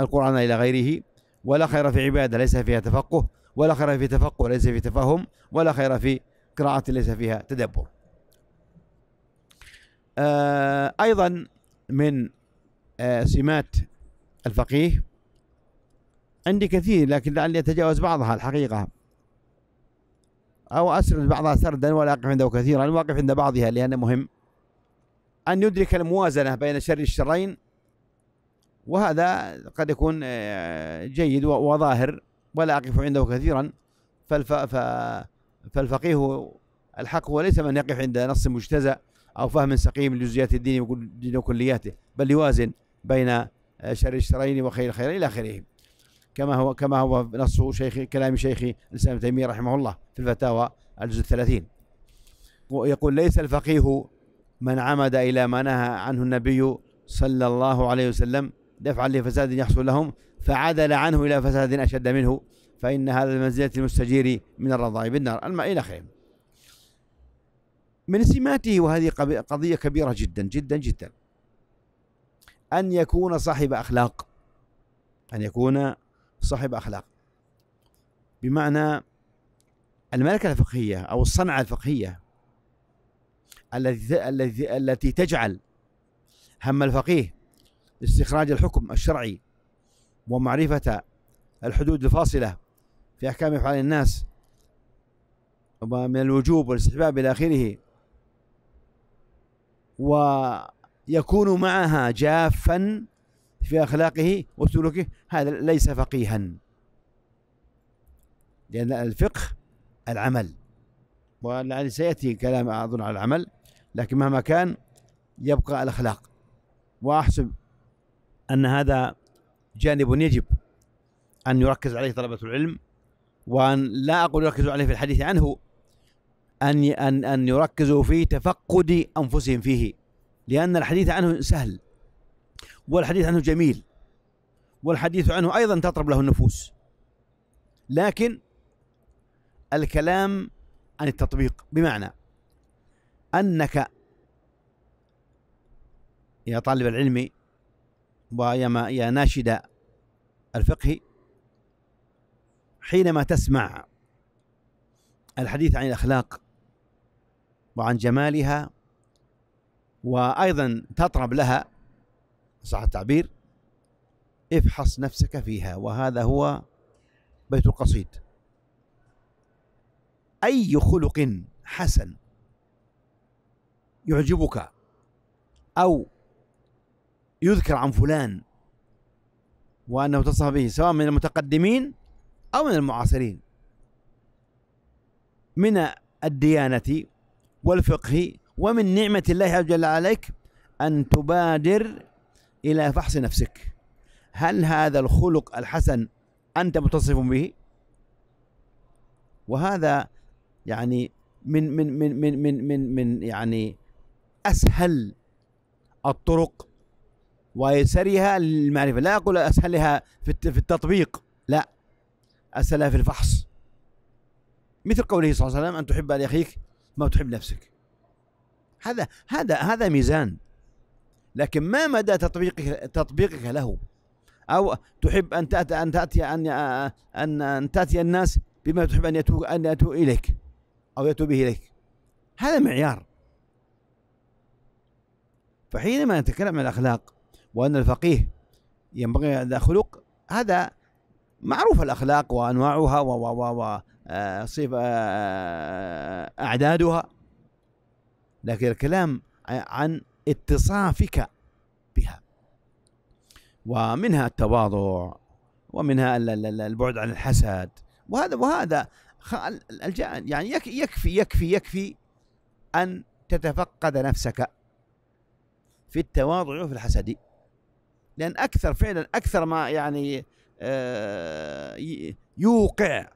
القرآن إلى غيره ولا خير في عبادة ليس فيها تفقه ولا خير في تفقه ليس في تفهم ولا خير في قراءة ليس فيها تدبر آه، أيضا من آه، سمات الفقيه عندي كثير لكن لعلي أتجاوز بعضها الحقيقة أو أسرد بعضها سردا ولا أقف عنده كثيرا واقف عند بعضها لأنه مهم أن يدرك الموازنة بين شر الشرين وهذا قد يكون آه، جيد وظاهر ولا أقف عنده كثيرا فالفقيه الحق هو ليس من يقف عند نص مجتزأ أو فهم سقيم لجزئيات الدين وكلياته بل يوازن بين آه، شر الشرين وخير الخيرين إلى آخره كما هو كما هو نص شيخ كلام شيخ الاسلام ابن تيميه رحمه الله في الفتاوى الجزء الثلاثين يقول ليس الفقيه من عمد الى ما نهى عنه النبي صلى الله عليه وسلم دفعا لفساد يحصل لهم فعدل عنه الى فساد اشد منه فان هذا منزله المستجير من الرضاع بالنار الماء الى خير من سماته وهذه قضيه كبيره جدا جدا جدا ان يكون صاحب اخلاق ان يكون صاحب أخلاق بمعنى الملكة الفقهية أو الصنعة الفقهية التي التي تجعل هم الفقيه استخراج الحكم الشرعي ومعرفة الحدود الفاصلة في أحكام أفعال الناس من الوجوب والاستحباب إلى آخره ويكون معها جافا في أخلاقه وسلوكه هذا ليس فقيها لأن الفقه العمل ولعل سيأتي كلام أظن على العمل لكن مهما كان يبقى الأخلاق وأحسب أن هذا جانب يجب أن يركز عليه طلبة العلم وأن لا أقول يركزوا عليه في الحديث عنه أن أن أن يركزوا في تفقد أنفسهم فيه لأن الحديث عنه سهل والحديث عنه جميل والحديث عنه أيضا تطرب له النفوس لكن الكلام عن التطبيق بمعنى أنك يا طالب العلم ويا يا ناشد الفقه حينما تسمع الحديث عن الأخلاق وعن جمالها وأيضا تطرب لها صح التعبير افحص نفسك فيها وهذا هو بيت القصيد أي خلق حسن يعجبك أو يذكر عن فلان وأنه تصف به سواء من المتقدمين أو من المعاصرين من الديانة والفقه ومن نعمة الله جل عليك أن تبادر إلى فحص نفسك هل هذا الخلق الحسن أنت متصف به وهذا يعني من من من من من من, من يعني أسهل الطرق وأيسرها للمعرفة لا أقول أسهلها في التطبيق لا أسهلها في الفحص مثل قوله صلى الله عليه وسلم أن تحب لأخيك ما تحب نفسك هذا هذا هذا ميزان لكن ما مدى تطبيقك تطبيقك له أو تحب أن تأتي أن تأتي أن أن أن تأتي الناس بما تحب أن يتوب أن يأتوا إليك أو يأتوا به إليك هذا معيار فحينما نتكلم عن الأخلاق وأن الفقيه ينبغي خلق هذا معروف الأخلاق وأنواعها و و و آه، صفة آه، آه، أعدادها لكن الكلام عن اتصافك بها ومنها التواضع ومنها البعد عن الحسد وهذا وهذا يعني يكفي يكفي يكفي, يكفي ان تتفقد نفسك في التواضع وفي الحسد لان اكثر فعلا اكثر ما يعني آه، يوقع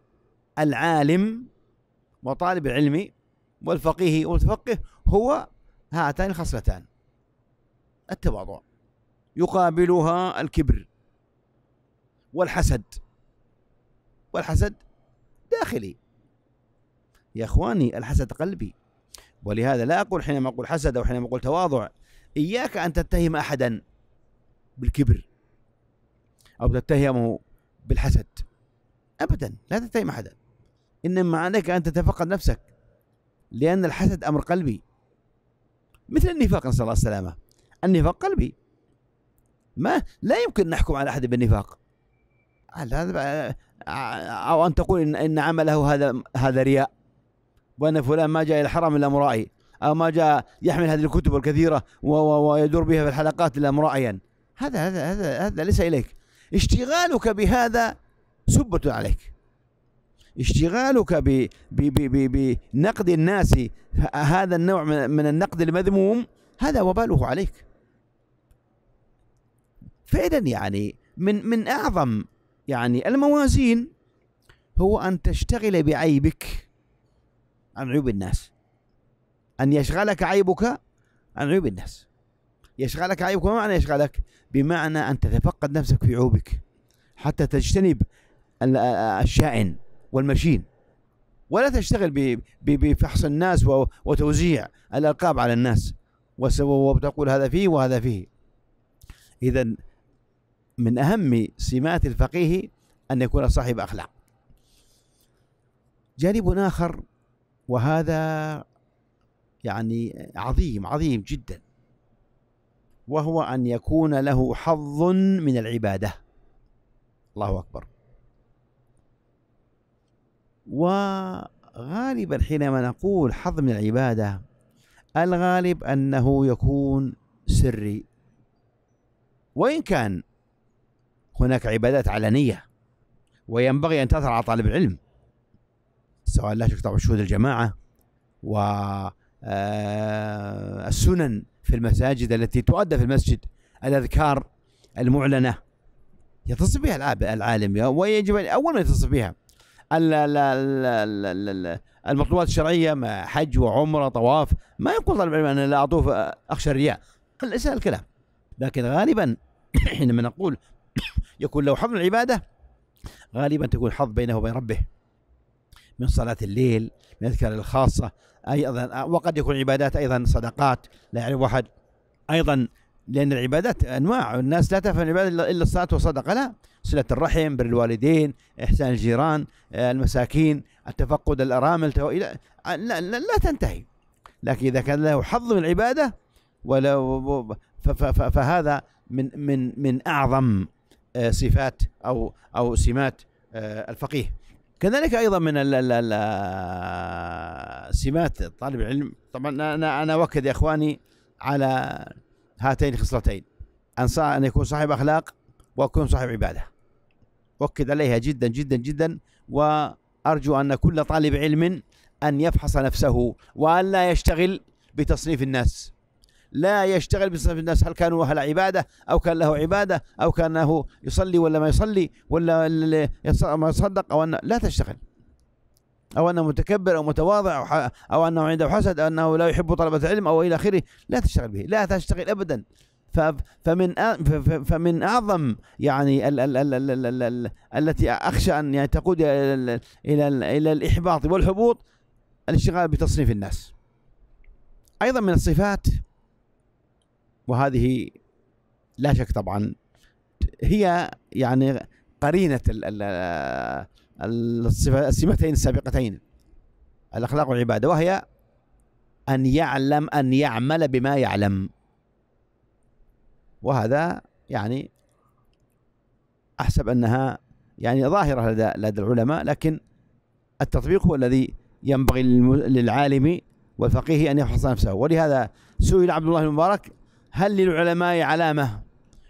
العالم وطالب العلم والفقيه والمتفقه هو هاتان الخصلتان التواضع يقابلها الكبر والحسد والحسد داخلي يا اخواني الحسد قلبي ولهذا لا اقول حينما اقول حسد او حينما اقول تواضع اياك ان تتهم احدا بالكبر او تتهمه بالحسد ابدا لا تتهم احدا انما عليك ان تتفقد نفسك لان الحسد امر قلبي مثل النفاق نسال الله السلامه النفاق قلبي ما لا يمكن نحكم على أحد بالنفاق آه، هذا آه، أو أن تقول إن, إن عمله هذا هذا رياء وأن فلان ما جاء إلى الحرم إلا مرائي أو ما جاء يحمل هذه الكتب الكثيرة ويدور بها في الحلقات إلا مراعيا هذا هذا هذا هذا ليس إليك اشتغالك بهذا سبة عليك اشتغالك ب ب بنقد الناس هذا النوع من النقد المذموم هذا وباله عليك فاذا يعني من من اعظم يعني الموازين هو ان تشتغل بعيبك عن عيوب الناس ان يشغلك عيبك عن عيوب الناس يشغلك عيبك ما معنى يشغلك بمعنى ان تتفقد نفسك في عيوبك حتى تجتنب الشائن والمشين ولا تشتغل بفحص الناس وتوزيع الألقاب على الناس وتقول هذا فيه وهذا فيه إذا من أهم سمات الفقيه أن يكون صاحب أخلاق جانب آخر وهذا يعني عظيم عظيم جدا وهو أن يكون له حظ من العبادة الله أكبر وغالبا حينما نقول حظ من العبادة الغالب أنه يكون سري وإن كان هناك عبادات علنية وينبغي أن تأثر على طالب العلم سواء لا شك شهود الجماعة و آه، السنن في المساجد التي تؤدى في المسجد الأذكار المعلنة يتصف بها العالم ويجب أول ما يتصف بها المطلوبات الشرعية حج وعمرة طواف ما يقول طالب العلم أنا لا أطوف أخشى الرياء الإنسان الكلام لكن غالبا حينما نقول يكون له حظ العبادة غالبا تكون حظ بينه وبين ربه من صلاة الليل من الذكر الخاصة أيضا وقد يكون عبادات أيضا صدقات لا يعرف أحد أيضا لأن العبادات أنواع الناس لا تفهم العبادة إلا الصلاة والصدقة لا صلة الرحم بر الوالدين إحسان الجيران آه، المساكين التفقد الأرامل آه، لا, لا, لا تنتهي لكن إذا كان له حظ من العبادة ولو فهذا من من من أعظم آه، صفات او او سمات آه، الفقيه كذلك ايضا من ال ال ال سمات طالب العلم طبعا انا انا اوكد يا اخواني على هاتين الخصلتين ان ان يكون صاحب اخلاق ويكون صاحب عباده اؤكد عليها جدا جدا جدا وارجو ان كل طالب علم ان يفحص نفسه وان لا يشتغل بتصنيف الناس لا يشتغل بصف الناس هل كانوا أهل عبادة أو كان له عبادة أو كانه يصلي ولا ما يصلي ولا ما يصدق أو أن لا تشتغل أو أنه متكبر أو متواضع أو, أو أنه عنده حسد أو أنه لا يحب طلبة العلم أو إلى آخره لا تشتغل به لا تشتغل أبدا فمن فمن أعظم يعني ال... ال... ال... ال... ال... ال... التي أخشى أن يعني تقود إلى إلى, إلى الإحباط والهبوط الاشتغال بتصنيف الناس أيضا من الصفات وهذه لا شك طبعا هي يعني قرينه السمتين السابقتين الاخلاق والعباده وهي ان يعلم ان يعمل بما يعلم وهذا يعني احسب انها يعني ظاهره لدى لدى العلماء لكن التطبيق هو الذي ينبغي للعالم والفقيه ان يفحص نفسه ولهذا سئل عبد الله المبارك هل للعلماء علامة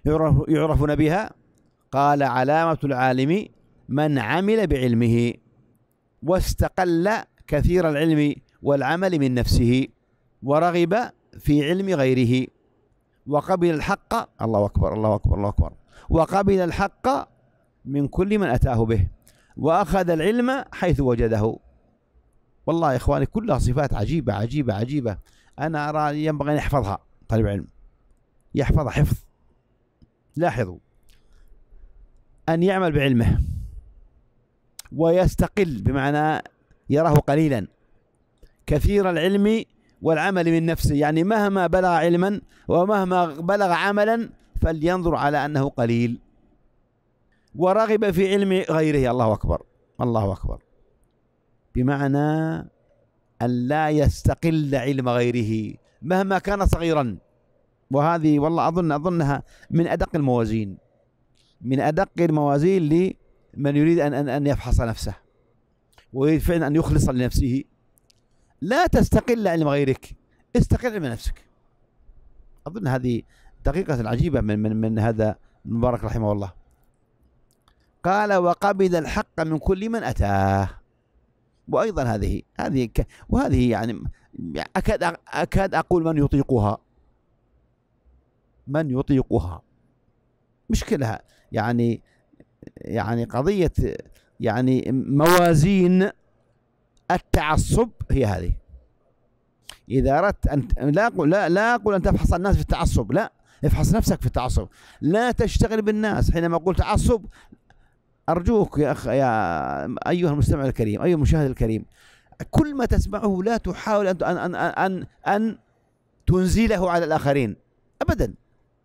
يعرف يعرفون بها قال علامة العالم من عمل بعلمه واستقل كثير العلم والعمل من نفسه ورغب في علم غيره وقبل الحق الله أكبر الله أكبر الله أكبر وقبل الحق من كل من أتاه به وأخذ العلم حيث وجده والله يا إخواني كلها صفات عجيبة عجيبة عجيبة أنا أرى ينبغي أن يحفظها طالب علم يحفظ حفظ لاحظوا أن يعمل بعلمه ويستقل بمعنى يراه قليلا كثير العلم والعمل من نفسه يعني مهما بلغ علما ومهما بلغ عملا فلينظر على أنه قليل ورغب في علم غيره الله أكبر الله أكبر بمعنى أن لا يستقل علم غيره مهما كان صغيرا وهذه والله أظن أظنها من أدق الموازين من أدق الموازين لمن يريد أن أن, أن يفحص نفسه ويريد فعلا أن يخلص لنفسه لا تستقل علم غيرك استقل علم نفسك أظن هذه دقيقة عجيبة من من من هذا المبارك رحمه الله قال وقبل الحق من كل من أتاه وأيضا هذه هذه وهذه يعني أكاد أكاد أقول من يطيقها من يطيقها مشكلة يعني يعني قضية يعني موازين التعصب هي هذه إذا أردت أن لا أقول لا لا أقول أن تفحص الناس في التعصب لا افحص نفسك في التعصب لا تشتغل بالناس حينما أقول تعصب أرجوك يا أخ يا أيها المستمع الكريم أيها المشاهد الكريم كل ما تسمعه لا تحاول أن أن أن أن, أن تنزله على الآخرين أبدا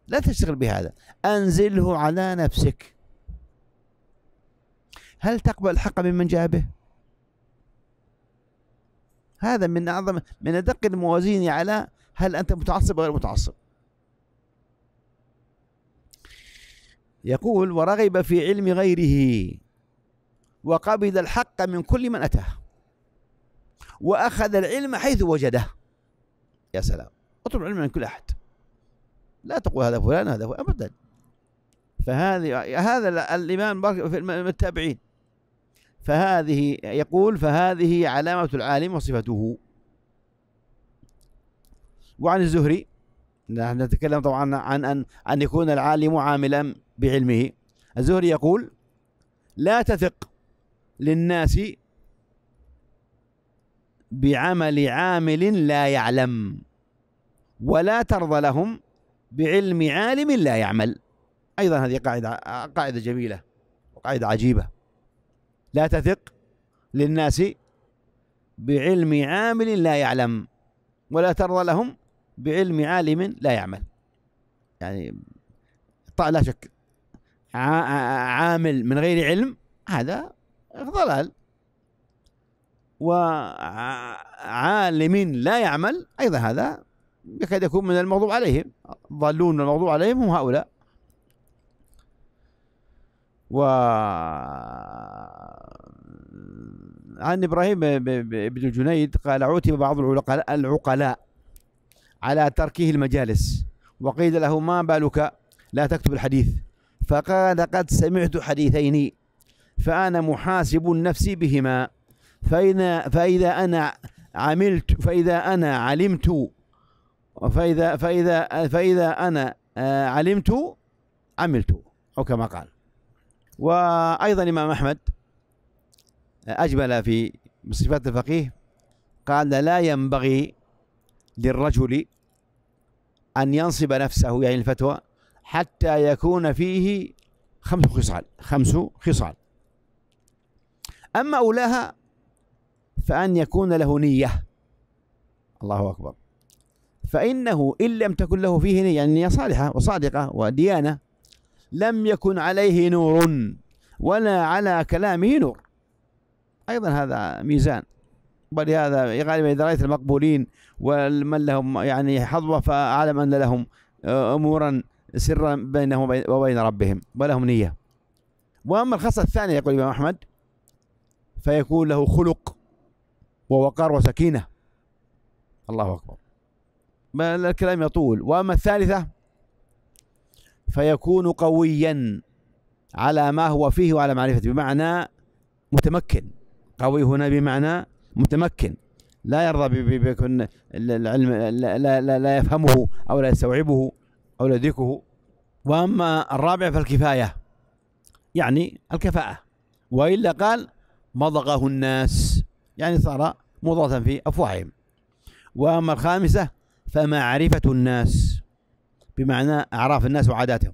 لا تشتغل بهذا أنزله على نفسك هل تقبل الحق ممن جاء به هذا من أعظم من أدق الموازين على هل أنت متعصب أو غير متعصب يقول ورغب في علم غيره وقبل الحق من كل من أتاه وأخذ العلم حيث وجده يا سلام اطلب العلم من كل أحد لا تقول هذا فلان هذا فلان ابدا فهذه هذا الامام في التابعين فهذه يقول فهذه علامة العالم وصفته وعن الزهري نحن نتكلم طبعا عن أن, أن يكون العالم عاملا بعلمه الزهري يقول لا تثق للناس بعمل عامل لا يعلم ولا ترضى لهم بعلم عالم لا يعمل أيضا هذه قاعدة قاعدة جميلة وقاعدة عجيبة لا تثق للناس بعلم عامل لا يعلم ولا ترضى لهم بعلم عالم لا يعمل يعني طيب لا شك عامل من غير علم هذا ضلال وعالم لا يعمل أيضا هذا يكاد يكون من المغضوب عليهم ضالون الموضوع عليهم هم هؤلاء و عن ابراهيم بن جنيد قال عوتب بعض العقلاء على تركه المجالس وقيل له ما بالك لا تكتب الحديث فقال قد سمعت حديثين فأنا محاسب نفسي بهما فإذا, فإذا أنا عملت فإذا أنا علمت فإذا فإذا فإذا أنا آه، علمت عملت أو كما قال وأيضا الإمام أحمد آه، أجمل في صفات الفقيه قال لا ينبغي للرجل أن ينصب نفسه يعني الفتوى حتى يكون فيه خمس خصال خمس خصال أما أولاها فأن يكون له نية الله أكبر فإنه إن لم تكن له فيه نية يعني نية صالحة وصادقة وديانة لم يكن عليه نور ولا على كلامه نور أيضا هذا ميزان ولهذا غالبا إذا رأيت المقبولين ومن لهم يعني حظوة فأعلم أن لهم آه، أمورا سرا بينهم وبين ربهم ولهم نية وأما الخاصة الثانية يقول الإمام أحمد فيكون له خلق ووقار وسكينة الله أكبر الكلام يطول وأما الثالثة فيكون قويا على ما هو فيه وعلى معرفته بمعنى متمكن قوي هنا بمعنى متمكن لا يرضى بيكون العلم لا, لا, لا, لا يفهمه أو لا يستوعبه أو لا يدركه وأما الرابع فالكفاية يعني الكفاءة وإلا قال مضغه الناس يعني صار مضغة في أفواههم وأما الخامسة فمعرفة الناس بمعنى أعراف الناس وعاداتهم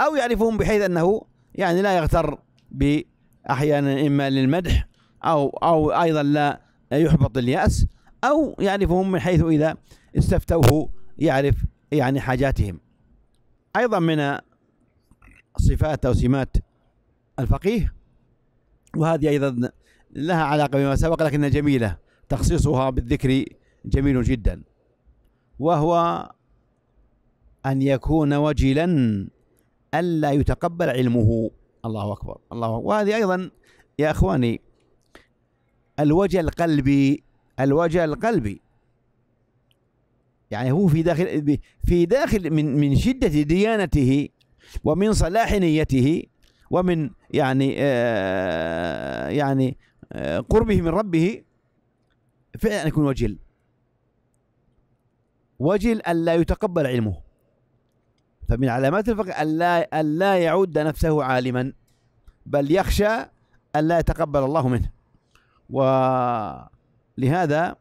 أو يعرفهم بحيث أنه يعني لا يغتر بأحيانا إما للمدح أو أو أيضا لا يحبط اليأس أو يعرفهم من حيث إذا استفتوه يعرف يعني حاجاتهم أيضا من صفات أو سمات الفقيه وهذه أيضا لها علاقة بما سبق لكنها جميلة تخصيصها بالذكر جميل جدا وهو أن يكون وجلا ألا يتقبل علمه الله أكبر الله أكبر وهذه أيضا يا أخواني الوجل قلبي الوجل قلبي يعني هو في داخل في داخل من من شدة ديانته ومن صلاح نيته ومن يعني آه يعني آه قربه من ربه فعلا يكون وجل وجل ألا يتقبل علمه فمن علامات الفقر ألا ألا يعد نفسه عالما بل يخشى ألا يتقبل الله منه ولهذا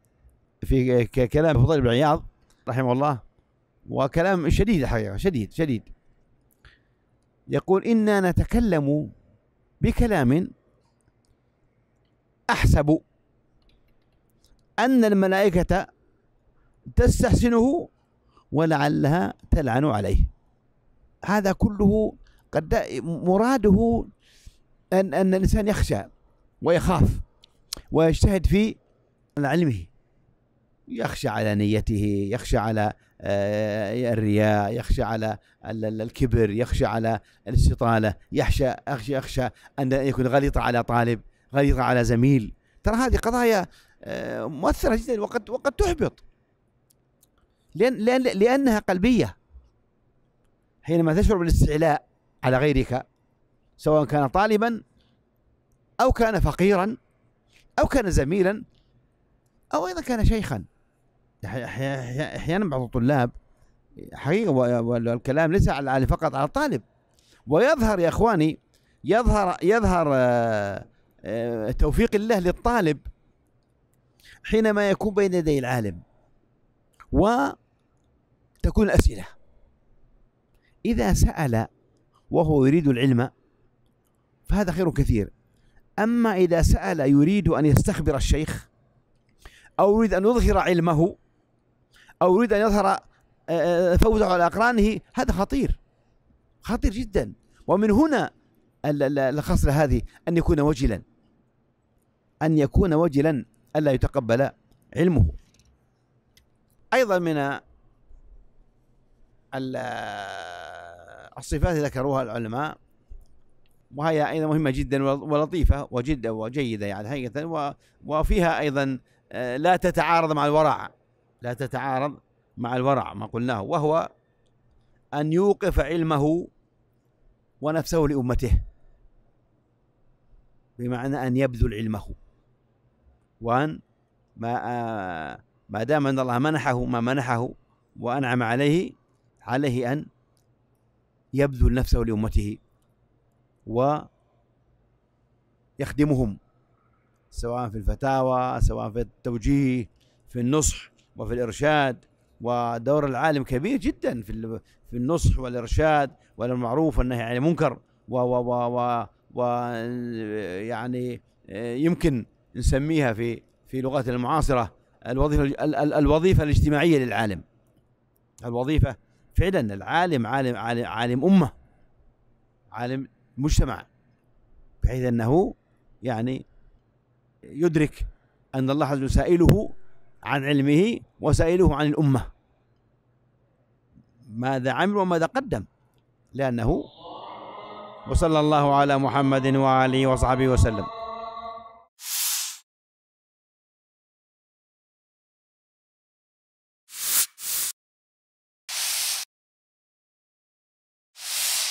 في كلام فضل بن عياض رحمه الله وكلام شديد حقيقة شديد شديد يقول إنا نتكلم بكلام أحسب أن الملائكة تستحسنه ولعلها تلعن عليه هذا كله قد مراده أن, أن الإنسان يخشى ويخاف ويجتهد في علمه يخشى على نيته يخشى على آه، الرياء يخشى على الكبر يخشى على الاستطالة يخشى يخشى يخشى أن يكون غليط على طالب غليط على زميل ترى هذه قضايا آه، مؤثرة جدا وقد وقد تحبط لأن لأن لأنها قلبية حينما تشعر بالاستعلاء على غيرك سواء كان طالبا أو كان فقيرا أو كان زميلا أو أيضا كان شيخا أحيانا بعض الطلاب حقيقة والكلام ليس على فقط على الطالب ويظهر يا إخواني يظهر يظهر آه، آه، توفيق الله للطالب حينما يكون بين يدي العالم وتكون الأسئلة إذا سأل وهو يريد العلم فهذا خير كثير أما إذا سأل يريد أن يستخبر الشيخ أو يريد أن يظهر علمه أو يريد أن يظهر آه، آه، فوزه على أقرانه هذا خطير خطير جدا ومن هنا الخصلة هذه أن يكون وجلا أن يكون وجلا ألا يتقبل علمه ايضا من الصفات التي ذكروها العلماء وهي ايضا مهمه جدا ولطيفه وجدة وجيده يعني حقيقه وفيها ايضا آه، لا تتعارض مع الورع لا تتعارض مع الورع ما قلناه وهو ان يوقف علمه ونفسه لامته بمعنى ان يبذل علمه وان ما آه، ما دام أن الله منحه ما منحه وأنعم عليه عليه أن يبذل نفسه لأمته ويخدمهم سواء في الفتاوى سواء في التوجيه في النصح وفي الإرشاد ودور العالم كبير جدا في في النصح والإرشاد والمعروف والنهي عن المنكر و و و و, و يعني آه، يمكن نسميها في في لغات المعاصرة الوظيفة الوظيفة الاجتماعية للعالم الوظيفة فعلا العالم عالم عالم, عالم أمة عالم مجتمع بحيث أنه يعني يدرك أن الله عز وجل سائله عن علمه وسائله عن الأمة ماذا عمل وماذا قدم لأنه وصلى الله على محمد وآله وصحبه وسلم